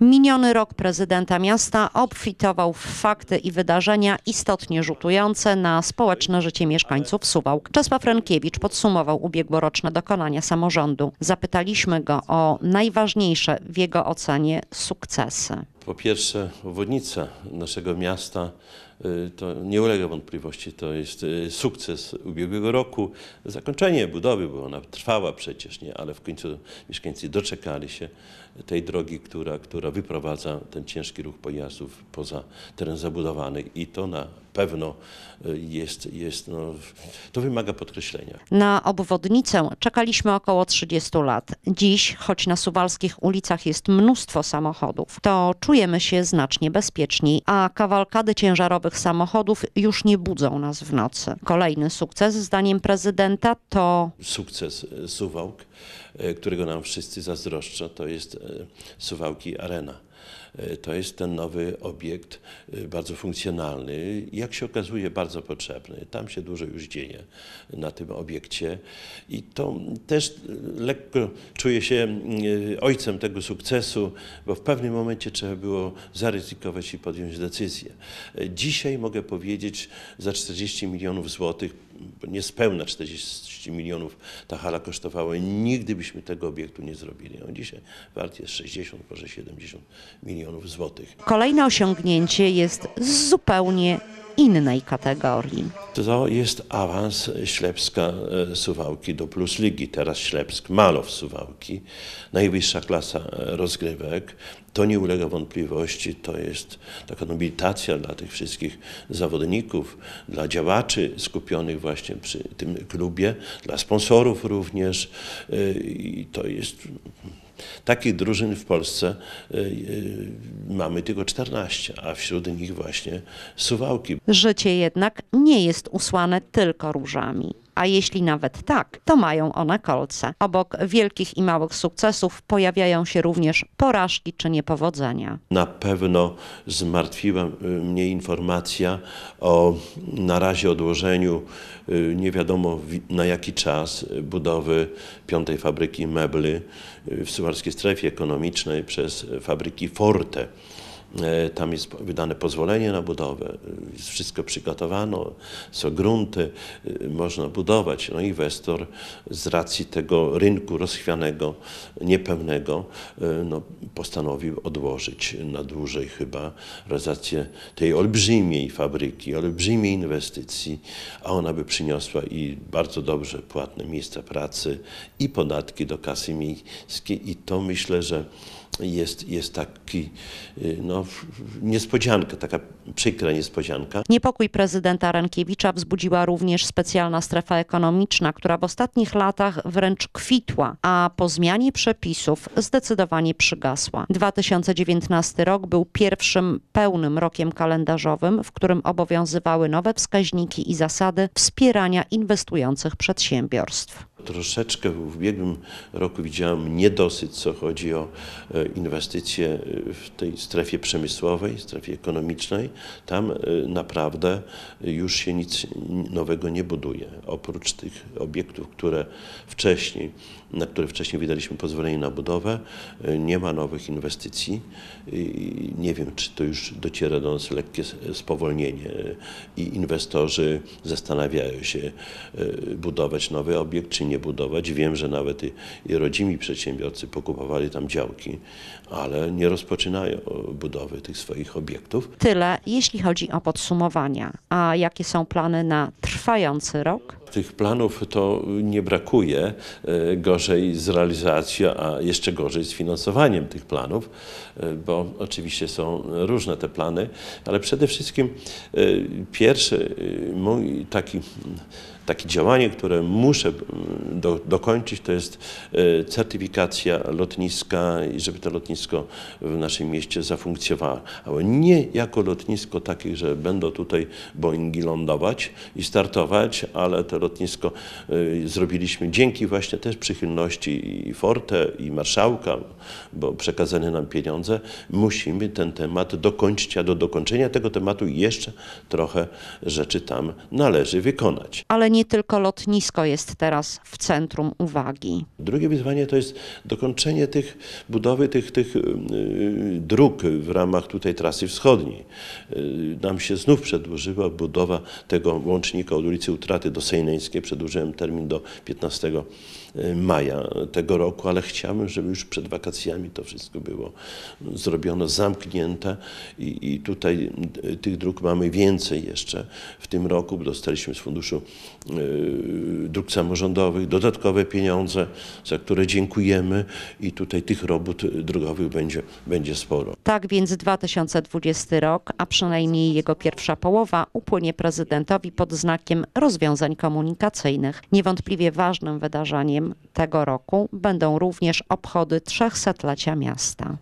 Miniony rok prezydenta miasta obfitował w fakty i wydarzenia istotnie rzutujące na społeczne życie mieszkańców Suwałk. Czesław Renkiewicz podsumował ubiegłoroczne dokonania samorządu. Zapytaliśmy go o najważniejsze w jego ocenie sukcesy. Po pierwsze, obwodnica naszego miasta Y, to nie ulega wątpliwości, to jest y, sukces ubiegłego roku. Zakończenie budowy, bo ona trwała przecież, nie, ale w końcu mieszkańcy doczekali się tej drogi, która, która wyprowadza ten ciężki ruch pojazdów poza teren zabudowany i to na pewno y, jest, jest no, to wymaga podkreślenia. Na obwodnicę czekaliśmy około 30 lat. Dziś, choć na suwalskich ulicach jest mnóstwo samochodów, to czujemy się znacznie bezpieczniej, a kawalkady ciężarowych samochodów już nie budzą nas w nocy. Kolejny sukces, zdaniem prezydenta, to... Sukces e, Suwałk, e, którego nam wszyscy zazdroszczą, to jest e, Suwałki Arena. Y, to jest ten nowy obiekt, y, bardzo funkcjonalny, jak się okazuje bardzo potrzebny. Tam się dużo już dzieje na tym obiekcie i to też y, lekko czuję się ojcem tego sukcesu, bo w pewnym momencie trzeba było zaryzykować i podjąć decyzję. Dzisiaj mogę powiedzieć za 40 milionów złotych niespełna 40 milionów ta hala kosztowała. Nigdy byśmy tego obiektu nie zrobili. On no, dzisiaj wart jest 60, może 70 milionów milionów złotych. Kolejne osiągnięcie jest z zupełnie innej kategorii. To jest awans Ślepska e, Suwałki do Plus Ligi, teraz Ślepsk Malow Suwałki, najwyższa klasa e, rozgrywek. To nie ulega wątpliwości, to jest taka nobilitacja dla tych wszystkich zawodników, dla działaczy skupionych właśnie przy tym klubie, dla sponsorów również e, i to jest Takich drużyn w Polsce y, y, mamy tylko 14, a wśród nich właśnie Suwałki. Życie jednak nie jest usłane tylko różami a jeśli nawet tak, to mają one kolce. Obok wielkich i małych sukcesów pojawiają się również porażki czy niepowodzenia. Na pewno zmartwiła mnie informacja o na razie odłożeniu y, nie wiadomo na jaki czas budowy piątej fabryki mebli y, w Suwalskiej Strefie Ekonomicznej przez fabryki Forte. E, tam jest wydane pozwolenie na budowę, jest wszystko przygotowano, są grunty, e, można budować. No inwestor z racji tego rynku rozchwianego, niepewnego, e, no, postanowił odłożyć na dłużej chyba realizację tej olbrzymiej fabryki, olbrzymiej inwestycji, a ona by przyniosła i bardzo dobrze płatne miejsca pracy i podatki do kasy miejskiej i to myślę, że jest, jest taki, y, no, niespodzianka, taka przykra niespodzianka. Niepokój prezydenta Rankiewicza wzbudziła również specjalna strefa ekonomiczna, która w ostatnich latach wręcz kwitła, a po zmianie przepisów zdecydowanie przygasła. 2019 rok był pierwszym pełnym rokiem kalendarzowym, w którym obowiązywały nowe wskaźniki i zasady wspierania inwestujących przedsiębiorstw troszeczkę w ubiegłym roku widziałem niedosyt, co chodzi o e, inwestycje e, w tej strefie przemysłowej, strefie ekonomicznej. Tam e, naprawdę już się nic nowego nie buduje. Oprócz tych obiektów, które wcześniej, na które wcześniej wydaliśmy pozwolenie na budowę, nie ma nowych inwestycji. Nie wiem, czy to już dociera do nas lekkie spowolnienie i inwestorzy zastanawiają się budować nowy obiekt, czy nie budować. Wiem, że nawet i, i rodzimi przedsiębiorcy pokupowali tam działki, ale nie rozpoczynają budowy tych swoich obiektów. Tyle, jeśli chodzi o podsumowania. A jakie są plany na trwający rok? tych planów to nie brakuje. E, gorzej z realizacją, a jeszcze gorzej z finansowaniem tych planów, e, bo oczywiście są różne te plany, ale przede wszystkim e, pierwszy mój taki takie działanie, które muszę do, dokończyć, to jest certyfikacja lotniska i żeby to lotnisko w naszym mieście zafunkcjonowało. Nie jako lotnisko takie, że będą tutaj Boeingi lądować i startować, ale to lotnisko y, zrobiliśmy dzięki właśnie też przychylności i Forte, i marszałka, bo przekazane nam pieniądze, musimy ten temat dokończyć, a do dokończenia tego tematu jeszcze trochę rzeczy tam należy wykonać. Ale nie tylko lotnisko jest teraz w centrum uwagi. Drugie wyzwanie to jest dokończenie tych budowy tych, tych y, dróg w ramach tutaj trasy wschodniej. Y, nam się znów przedłużyła budowa tego łącznika od ulicy Utraty do Sejna wiedeńskie. Przedłużyłem termin do 15 e, maja tego roku, ale chciałbym, żeby już przed wakacjami to wszystko było zrobione, zamknięte i, i tutaj e, tych dróg mamy więcej jeszcze w tym roku, bo dostaliśmy z Funduszu e, Dróg Samorządowych dodatkowe pieniądze, za które dziękujemy i tutaj tych robót drogowych będzie, będzie sporo. Tak więc 2020 rok, a przynajmniej jego pierwsza połowa upłynie prezydentowi pod znakiem rozwiązań komunikacyjnych komunikacyjnych. Niewątpliwie ważnym wydarzeniem tego roku będą również obchody 300-lecia miasta.